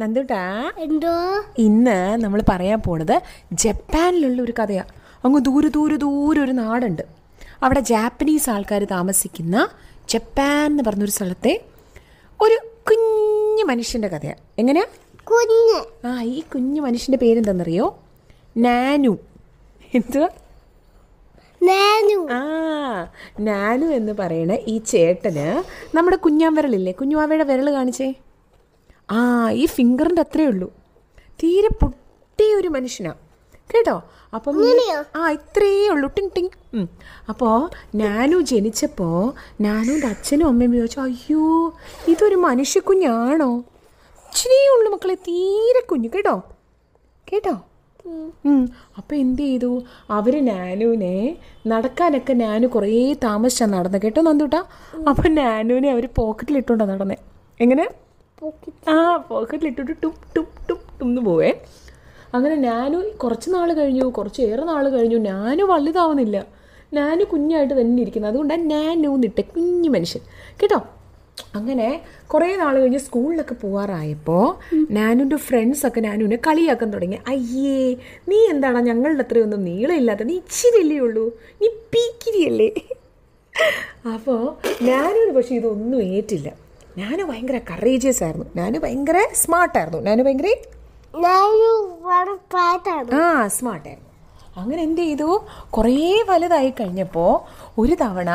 നന്ദുട്ടാ എന്തോ ഇന്ന് നമ്മൾ പറയാൻ പോണത് ജപ്പാനിലുള്ള ഒരു കഥയാണ് അങ്ങ് ദൂരെ ദൂരെ ദൂരെ ഒരു നാടുണ്ട് അവിടെ ജാപ്പനീസ് ആൾക്കാർ താമസിക്കുന്ന ജപ്പാൻ എന്ന് പറഞ്ഞൊരു സ്ഥലത്തെ ഒരു കുഞ്ഞു മനുഷ്യൻ്റെ കഥയാണ് എങ്ങനെയാ കുഞ്ഞ് ആ ഈ കുഞ്ഞു മനുഷ്യൻ്റെ പേരെന്താണെന്നറിയോ നാനു എന്തുവാ നാനു ആ നാനു എന്ന് പറയുന്ന ഈ ചേട്ടന് നമ്മുടെ കുഞ്ഞാൻ വിരലില്ലേ കുഞ്ഞുവാവയുടെ വിരൽ കാണിച്ചേ ആ ഈ ഫിംഗറിൻ്റെ അത്രേ ഉള്ളൂ തീരെ പൊട്ടിയ ഒരു മനുഷ്യനാണ് കേട്ടോ അപ്പം ആ ഇത്രയേ ഉള്ളൂ ടിങ് ടിങ് അപ്പോൾ നാനു ജനിച്ചപ്പോൾ നാനുവിൻ്റെ അച്ഛനും അമ്മയും ചോദിച്ചു അയ്യോ ഇതൊരു മനുഷ്യക്കുഞ്ഞാണോ ഇച്ചിരി ഉള്ളു മക്കളെ തീരെ കുഞ്ഞു കേട്ടോ കേട്ടോ അപ്പോൾ എന്ത് ചെയ്തു അവർ നാനുവിനെ നടക്കാനൊക്കെ നാനു കുറേ താമസിച്ചാണ് നടന്നത് കേട്ടോ നന്ദൂട്ടാ അപ്പം നാനുവിനെ അവർ പോക്കറ്റിലിട്ടുകൊണ്ടാണ് നടന്നത് എങ്ങനെ പോക്കറ്റ് ആ പോക്കറ്റിലിട്ടിട്ട് ടുപ് ടുപ് ടുപ് ടുന്ന് പോവേ അങ്ങനെ ഞാനും കുറച്ച് നാൾ കഴിഞ്ഞു കുറച്ച് ഏറെ നാൾ കഴിഞ്ഞു ഞാനും വലുതാവുന്നില്ല ഞാനും കുഞ്ഞായിട്ട് തന്നെ ഇരിക്കുന്നത് അതുകൊണ്ടാണ് ഞാനൂന്നിട്ട് കുഞ്ഞ് മനുഷ്യൻ കേട്ടോ അങ്ങനെ കുറേ നാൾ കഴിഞ്ഞ് സ്കൂളിലൊക്കെ പോകാറായപ്പോൾ നാനുൻ്റെ ഫ്രണ്ട്സൊക്കെ നാനുവിനെ കളിയാക്കാൻ തുടങ്ങി അയ്യേ നീ എന്താണ് ഞങ്ങളുടെ അത്രയൊന്നും നീളമില്ലാത്ത നീ ഇച്ചിരിയല്ലേ ഉള്ളൂ നീ പീക്കിരിയല്ലേ അപ്പോൾ നാനുവിന് പക്ഷേ ഇതൊന്നും ഏറ്റില്ല ഞാൻ ഭയങ്കര കറേജിയസ് ആയിരുന്നു ഞാൻ ഭയങ്കര സ്മാർട്ടായിരുന്നു ഞാൻ ഭയങ്കര ആ സ്മാർട്ടായിരുന്നു അങ്ങനെ എന്ത് ചെയ്തു കുറേ വലുതായി കഴിഞ്ഞപ്പോൾ ഒരു തവണ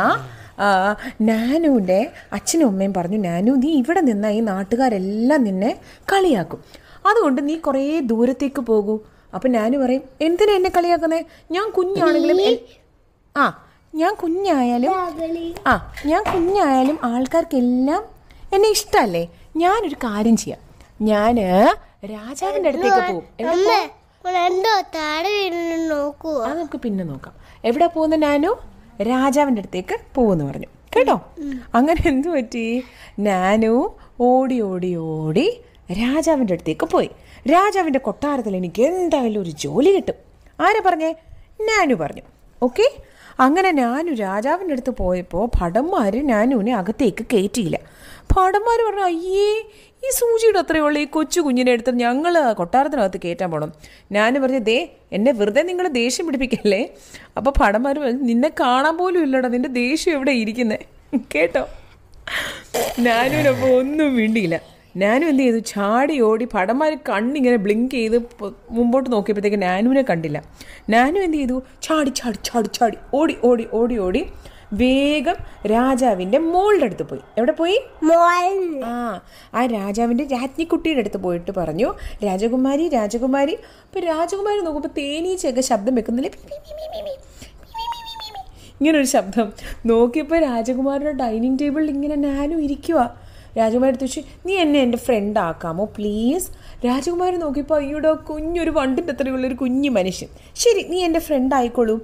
നാനുവിൻ്റെ അച്ഛനും അമ്മയും പറഞ്ഞു നാനു നീ ഇവിടെ നിന്നാൽ ഈ നാട്ടുകാരെല്ലാം നിന്നെ കളിയാക്കും അതുകൊണ്ട് നീ കുറേ ദൂരത്തേക്ക് പോകൂ അപ്പം നാനു പറയും എന്തിനാ എന്നെ കളിയാക്കുന്നത് ഞാൻ കുഞ്ഞാണെങ്കിലും ആ ഞാൻ കുഞ്ഞായാലും ആ ഞാൻ കുഞ്ഞായാലും ആൾക്കാർക്കെല്ലാം എന്നെ ഇഷ്ടല്ലേ ഞാനൊരു കാര്യം ചെയ്യാം ഞാൻ രാജാവിൻ്റെ അടുത്തേക്ക് പോകും നോക്കൂ അത് നമുക്ക് പിന്നെ നോക്കാം എവിടെ പോകുന്ന നാനു രാജാവിൻ്റെ അടുത്തേക്ക് പോകുന്ന് പറഞ്ഞു കേട്ടോ അങ്ങനെ എന്തു പറ്റി നാനു ഓടി ഓടി ഓടി രാജാവിൻ്റെ അടുത്തേക്ക് പോയി രാജാവിൻ്റെ കൊട്ടാരത്തിൽ എനിക്ക് എന്തായാലും ഒരു ജോലി കിട്ടും ആരാ പറഞ്ഞേ നാനു പറഞ്ഞു ഓക്കെ അങ്ങനെ നാനു രാജാവിൻ്റെ അടുത്ത് പോയപ്പോൾ ഭടന്മാർ നാനുവിനെ അകത്തേക്ക് കയറ്റിയില്ല ഭടന്മാർ പറഞ്ഞു അയ്യേ ഈ സൂചിയുടെ അത്രയേ ഉള്ളൂ ഈ കൊച്ചു കുഞ്ഞിനെ എടുത്ത് ഞങ്ങൾ കൊട്ടാരത്തിനകത്ത് കയറ്റാൻ പോകണം ഞാൻ പറഞ്ഞു ദേ എന്നെ വെറുതെ നിങ്ങൾ ദേഷ്യം പിടിപ്പിക്കല്ലേ അപ്പോൾ ഭടന്മാർ പറഞ്ഞു നിന്നെ കാണാൻ പോലും ഇല്ലടാ നിന്റെ ദേഷ്യം എവിടെ ഇരിക്കുന്നത് കേട്ടോ ഞാനൂരപ്പോൾ ഒന്നും വേണ്ടിയില്ല ഞാനും എന്ത് ചെയ്തു ചാടി ഓടി പടന്മാർ കണ്ണിങ്ങനെ ബ്ലിങ്ക് ചെയ്ത് മുമ്പോട്ട് നോക്കിയപ്പോഴത്തേക്ക് നാനുവിനെ കണ്ടില്ല നാനു എന്ത് ചെയ്തു ചാടി ചാടി ചാടി ചാടി ഓടി ഓടി ഓടി ഓടി വേഗം രാജാവിൻ്റെ മോളുടെ അടുത്ത് പോയി എവിടെ പോയി ആ ആ രാജാവിൻ്റെ രാജ്ഞിക്കുട്ടിയുടെ അടുത്ത് പോയിട്ട് പറഞ്ഞു രാജകുമാരി രാജകുമാരി ഇപ്പൊ രാജകുമാരി നോക്കുമ്പോൾ തേനീച്ചയൊക്കെ ശബ്ദം വെക്കുന്നില്ലേ ഇങ്ങനൊരു ശബ്ദം നോക്കിയപ്പോൾ രാജകുമാരുടെ ഡൈനിങ് ടേബിളിൽ ഇങ്ങനെ ഞാനും ഇരിക്കുവാ രാജകുമാരി എടുത്ത് വെച്ച് നീ എന്നെ എൻ്റെ ഫ്രണ്ട് ആക്കാമോ പ്ലീസ് രാജകുമാരി നോക്കിയപ്പോൾ അയ്യോടെ കുഞ്ഞൊരു വണ്ടിൻ്റെ അത്രയുള്ളൊരു കുഞ്ഞു മനുഷ്യൻ ശരി നീ എൻ്റെ ഫ്രണ്ട് ആയിക്കോളൂ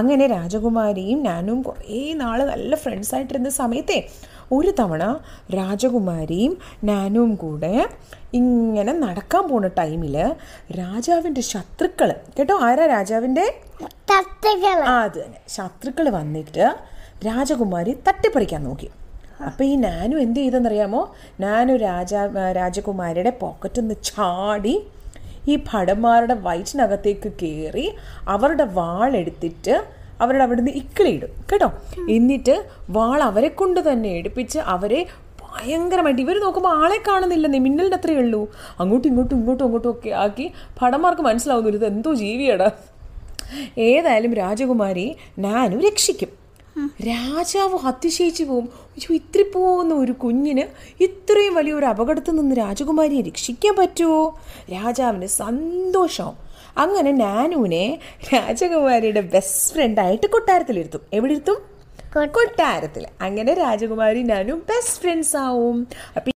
അങ്ങനെ രാജകുമാരിയും ഞാനും കുറേ നാൾ നല്ല ഫ്രണ്ട്സായിട്ടിരുന്ന സമയത്തേ ഒരു തവണ രാജകുമാരിയും നാനും കൂടെ ഇങ്ങനെ നടക്കാൻ പോണ ടൈമിൽ രാജാവിൻ്റെ ശത്രുക്കൾ കേട്ടോ ആരാ രാജാവിൻ്റെ ആ അത് തന്നെ ശത്രുക്കൾ വന്നിട്ട് രാജകുമാരി തട്ടിപ്പറിക്കാൻ നോക്കി അപ്പോൾ ഈ നാനു എന്ത് ചെയ്തെന്നറിയാമോ നാനു രാജാ രാജകുമാരിയുടെ നിന്ന് ചാടി ഈ ഭടന്മാരുടെ വയറ്റിനകത്തേക്ക് കയറി അവരുടെ വാളെടുത്തിട്ട് അവരുടെ അവിടുന്ന് ഇക്കിളിയിടും കേട്ടോ എന്നിട്ട് വാൾ അവരെ കൊണ്ട് തന്നെ എടുപ്പിച്ച് അവരെ ഭയങ്കരമായിട്ട് ഇവർ നോക്കുമ്പോൾ ആളെ കാണുന്നില്ല മിന്നലിൻ്റെ അത്രയേ ഉള്ളൂ അങ്ങോട്ടും ഇങ്ങോട്ടും ഇങ്ങോട്ടും അങ്ങോട്ടും ഒക്കെ ആക്കി ഭടന്മാർക്ക് മനസ്സിലാവുന്നില്ല ഇത് എന്തോ ജീവിയടാ ഏതായാലും രാജകുമാരി നാനു രക്ഷിക്കും രാജാവ് അതിശയിച്ചു പോകും അയ്യോ ഇത്ര പോകുന്ന ഒരു കുഞ്ഞിന് ഇത്രയും വലിയൊരു അപകടത്തിൽ നിന്ന് രാജകുമാരിയെ രക്ഷിക്കാൻ പറ്റുമോ രാജാവിന് സന്തോഷം അങ്ങനെ നാനുവിനെ രാജകുമാരിയുടെ ബെസ്റ്റ് ഫ്രണ്ടായിട്ട് കൊട്ടാരത്തിലിരുത്തും എവിടെ ഇരുത്തും കൊട്ടാരത്തിൽ അങ്ങനെ രാജകുമാരി നാനു ബെസ്റ്റ് ഫ്രണ്ട്സ് ആവും